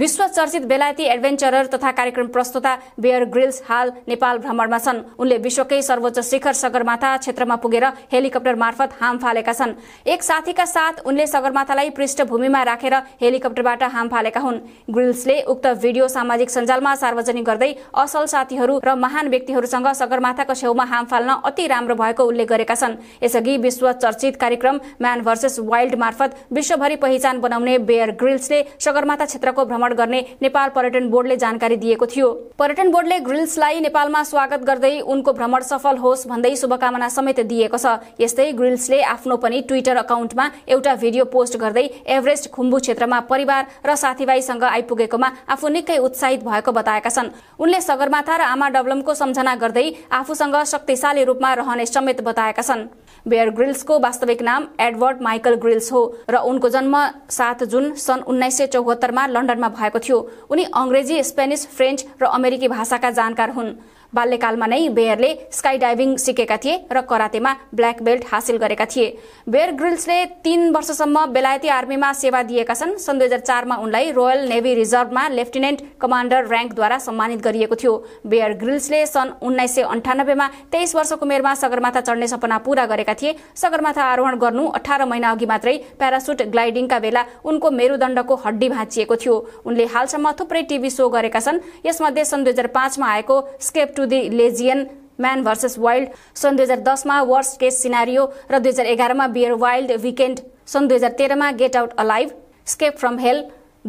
विश्व चर्चित बेलायती एडभेन्चरर तथा कार्यक्रम प्रस्तुता बेयर ग्रिल्स हाल नेपाल भ्रमणमा छन् उनले विश्वकै सर्वोच्च शिखर सगरमाथा क्षेत्रमा पुगेर हेलिकप्टर मार्फत हाम फालेका छन् एक साथीका साथ उनले सगरमाथालाई पृष्ठभूमिमा राखेर हेलिकप्टरबाट हाम फालेका हुन् ग्रिल्सले उक्त भिडियो सामाजिक सञ्जालमा सार्वजनिक गर्दै असल साथीहरू र महान व्यक्तिहरूसँग सगरमाथाको छेउमा हाम फाल्न अति राम्रो भएको उल्लेख गरेका छन् यसअघि विश्व चर्चित कार्यक्रम म्यान भर्सेस वाइल्ड मार्फत विश्वभरि पहिचान बनाउने बेयर ग्रिल्सले सगरमाथा क्षेत्रको भ्रमण भ्रमण गर्ने नेपाल पर्यटन बोर्डले जानकारी दिएको थियो पर्यटन बोर्डले ग्रिल्सलाई नेपालमा स्वागत गर्दै उनको भ्रमण सफल होस् भन्दै शुभकामना समेत दिएको छ यस्तै ग्रिल्सले आफ्नो पनि ट्विटर अकाउन्टमा एउटा भिडियो पोस्ट गर्दै एभरेस्ट खुम्बु क्षेत्रमा परिवार र साथीभाइसँग आइपुगेकोमा आफू निकै उत्साहित भएको बताएका छन् उनले सगरमाथा र आमा डब्लमको सम्झना गर्दै आफूसँग शक्तिशाली रूपमा रहने समेत बताएका छन् बेयर ग्रिल्सको वास्तविक नाम एडवर्ड माइकल ग्रिल्स हो र उनको जन्म सात जुन सन् उन्नाइस सय चौहत्तरमा लन्डनमा भएको थियो उनी अङ्ग्रेजी स्पेनिस फ्रेन्च र अमेरिकी भाषाका जानकार हुन् बाल्यकालमा नै बेयरले स्काई डाइभिङ सिकेका थिए र करातेमा ब्ल्याक बेल्ट हासिल गरेका थिए बेयर ग्रिल्सले तीन वर्षसम्म बेलायती आर्मीमा सेवा दिएका छन् सन् दुई हजार चारमा उनलाई रोयल नेभी रिजर्भमा लेफ्टिनेन्ट कमान्डर र्याङ्कद्वारा सम्मानित गरिएको थियो बेयर ग्रिल्सले सन् उन्नाइस सय अन्ठानब्बेमा तेइस वर्षको उमेरमा सगरमाथा चढ्ने सपना पूरा गरेका थिए सगरमाथा आरोहण गर्नु अठार महिना अघि मात्रै प्यारासुट ग्लाइडिङका बेला उनको मेरुदण्डको हड्डी भाँचिएको थियो उनले हालसम्म थुप्रै टिभी शो गरेका छन् यसमध्ये सन् दुई हजार पाँचमा आएको escape to the legion man versus wild सन् दुई हजार दसमा वर्स्ट केस सिनारियो र दुई हजार एघारमा बियर वाइल्ड विकेन्ड सन् दुई हजार तेह्रमा get out alive escape from hell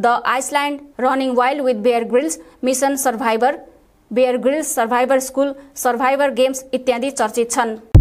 the island running wild with Bear Grylls mission survivor Bear Grylls survivor school survivor games इत्यादि चर्चित छन्